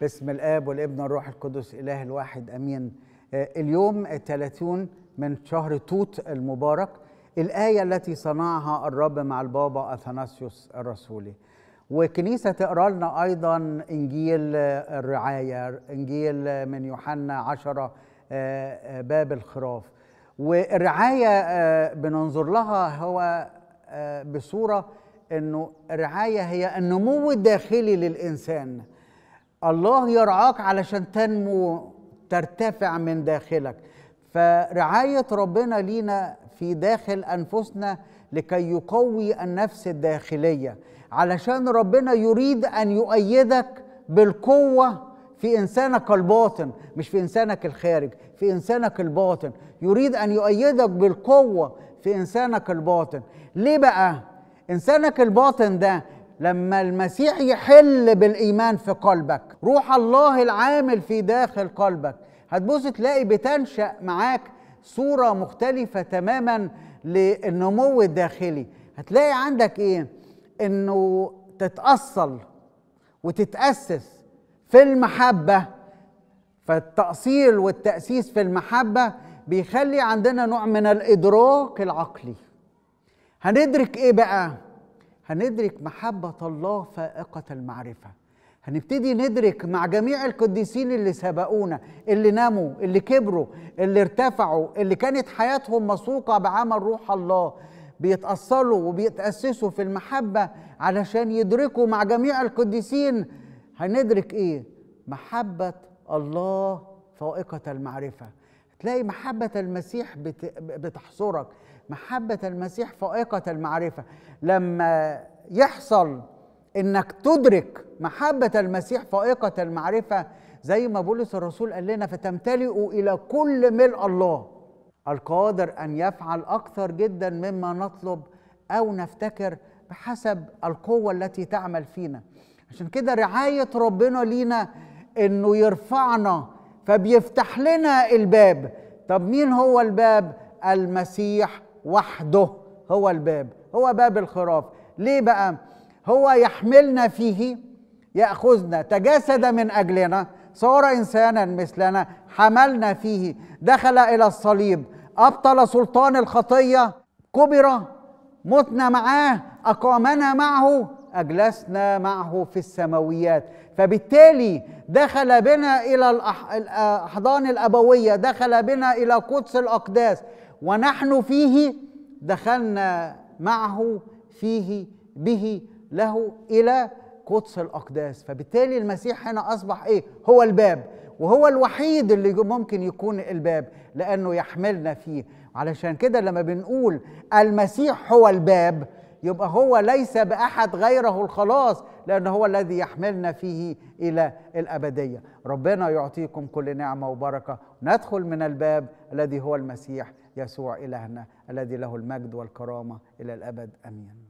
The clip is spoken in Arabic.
باسم الاب والابن والروح القدس اله الواحد امين آه، اليوم 30 من شهر توت المبارك الايه التي صنعها الرب مع البابا اثناسيوس الرسولي وكنيسه تقرا لنا ايضا انجيل آه، الرعايه انجيل من يوحنا 10 آه، باب الخراف والرعايه بننظر لها هو بصوره انه الرعايه هي النمو الداخلي للانسان الله يرعاك علشان تنمو ترتفع من داخلك فرعاية ربنا لينا في داخل أنفسنا لكي يقوي النفس الداخلية علشان ربنا يريد أن يؤيدك بالقوة في إنسانك الباطن مش في إنسانك الخارج في إنسانك الباطن يريد أن يؤيدك بالقوة في إنسانك الباطن ليه بقى؟ إنسانك الباطن ده لما المسيح يحل بالايمان في قلبك روح الله العامل في داخل قلبك هتبص تلاقي بتنشا معاك صوره مختلفه تماما للنمو الداخلي هتلاقي عندك ايه انه تتاصل وتتاسس في المحبه فالتاصيل والتاسيس في المحبه بيخلي عندنا نوع من الادراك العقلي هندرك ايه بقى هندرك محبة الله فائقة المعرفة هنبتدي ندرك مع جميع القديسين اللي سبقونا اللي ناموا اللي كبروا اللي ارتفعوا اللي كانت حياتهم مسوقة بعمل روح الله بيتأصلوا وبيتأسسوا في المحبة علشان يدركوا مع جميع القديسين هندرك ايه محبة الله فائقة المعرفة تلاقي محبة المسيح بتحصرك محبة المسيح فائقة المعرفة لما يحصل انك تدرك محبة المسيح فائقة المعرفة زي ما بولس الرسول قال لنا فتمتلئوا الى كل ملء الله القادر ان يفعل اكثر جدا مما نطلب او نفتكر بحسب القوة التي تعمل فينا عشان كده رعاية ربنا لينا انه يرفعنا فبيفتح لنا الباب طب مين هو الباب المسيح وحده هو الباب هو باب الخراف ليه بقى هو يحملنا فيه ياخذنا تجسد من اجلنا صار انسانا مثلنا حملنا فيه دخل الى الصليب ابطل سلطان الخطيه كبر متنا معاه اقامنا معه أجلسنا معه في السماويات فبالتالي دخل بنا إلى الأحضان الأبوية دخل بنا إلى قدس الأقداس ونحن فيه دخلنا معه فيه به له إلى قدس الأقداس فبالتالي المسيح هنا أصبح إيه هو الباب وهو الوحيد اللي ممكن يكون الباب لأنه يحملنا فيه علشان كده لما بنقول المسيح هو الباب يبقى هو ليس باحد غيره الخلاص لان هو الذي يحملنا فيه الى الابديه ربنا يعطيكم كل نعمه وبركه ندخل من الباب الذي هو المسيح يسوع الهنا الذي له المجد والكرامه الى الابد امين